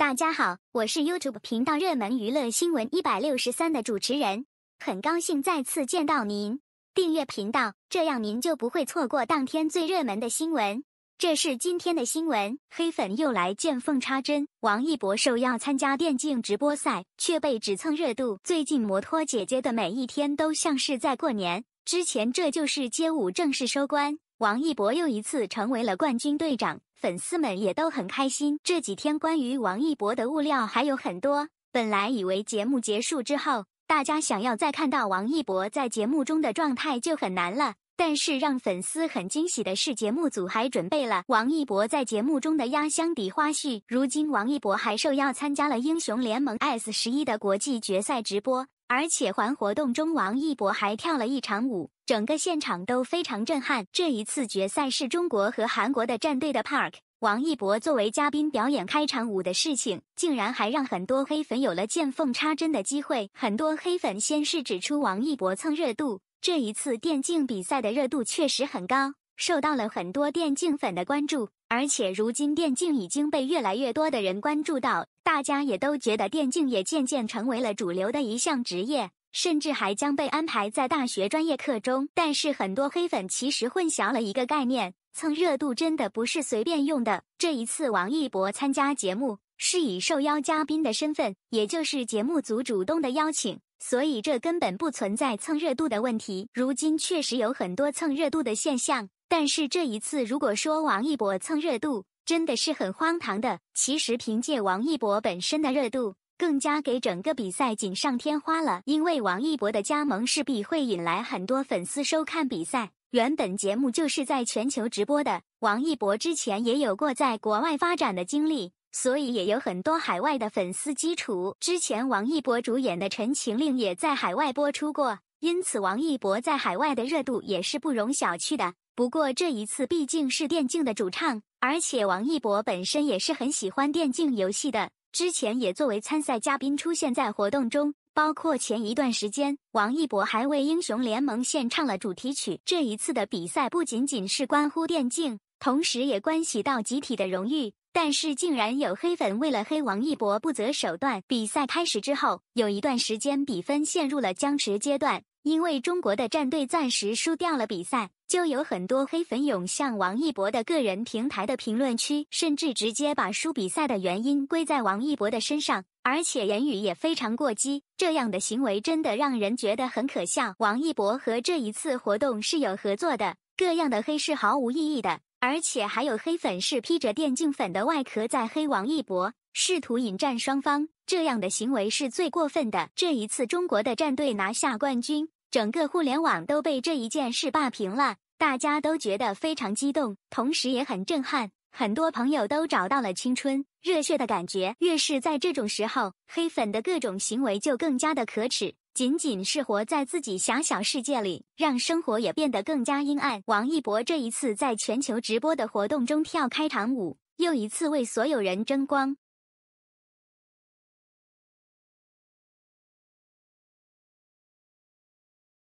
大家好，我是 YouTube 频道热门娱乐新闻一百六十三的主持人，很高兴再次见到您。订阅频道，这样您就不会错过当天最热门的新闻。这是今天的新闻：黑粉又来见缝插针，王一博受邀参加电竞直播赛，却被指蹭热度。最近摩托姐姐的每一天都像是在过年。之前这就是街舞正式收官。王一博又一次成为了冠军队长，粉丝们也都很开心。这几天关于王一博的物料还有很多。本来以为节目结束之后，大家想要再看到王一博在节目中的状态就很难了，但是让粉丝很惊喜的是，节目组还准备了王一博在节目中的压箱底花絮。如今，王一博还受邀参加了《英雄联盟 S 十一》的国际决赛直播，而且还活动中王一博还跳了一场舞。整个现场都非常震撼。这一次决赛是中国和韩国的战队的 Park 王一博作为嘉宾表演开场舞的事情，竟然还让很多黑粉有了见缝插针的机会。很多黑粉先是指出王一博蹭热度，这一次电竞比赛的热度确实很高，受到了很多电竞粉的关注。而且如今电竞已经被越来越多的人关注到，大家也都觉得电竞也渐渐成为了主流的一项职业。甚至还将被安排在大学专业课中，但是很多黑粉其实混淆了一个概念，蹭热度真的不是随便用的。这一次王一博参加节目是以受邀嘉宾的身份，也就是节目组主动的邀请，所以这根本不存在蹭热度的问题。如今确实有很多蹭热度的现象，但是这一次如果说王一博蹭热度，真的是很荒唐的。其实凭借王一博本身的热度。更加给整个比赛锦上添花了，因为王一博的加盟势必会引来很多粉丝收看比赛。原本节目就是在全球直播的，王一博之前也有过在国外发展的经历，所以也有很多海外的粉丝基础。之前王一博主演的《陈情令》也在海外播出过，因此王一博在海外的热度也是不容小觑的。不过这一次毕竟是电竞的主唱，而且王一博本身也是很喜欢电竞游戏的。之前也作为参赛嘉宾出现在活动中，包括前一段时间，王一博还为《英雄联盟》献唱了主题曲。这一次的比赛不仅仅是关乎电竞，同时也关系到集体的荣誉。但是竟然有黑粉为了黑王一博不择手段。比赛开始之后，有一段时间比分陷入了僵持阶段，因为中国的战队暂时输掉了比赛。就有很多黑粉涌向王一博的个人平台的评论区，甚至直接把输比赛的原因归在王一博的身上，而且言语也非常过激。这样的行为真的让人觉得很可笑。王一博和这一次活动是有合作的，各样的黑是毫无意义的，而且还有黑粉是披着电竞粉的外壳在黑王一博，试图引战双方，这样的行为是最过分的。这一次中国的战队拿下冠军。整个互联网都被这一件事霸屏了，大家都觉得非常激动，同时也很震撼。很多朋友都找到了青春热血的感觉。越是在这种时候，黑粉的各种行为就更加的可耻，仅仅是活在自己狭小世界里，让生活也变得更加阴暗。王一博这一次在全球直播的活动中跳开场舞，又一次为所有人争光。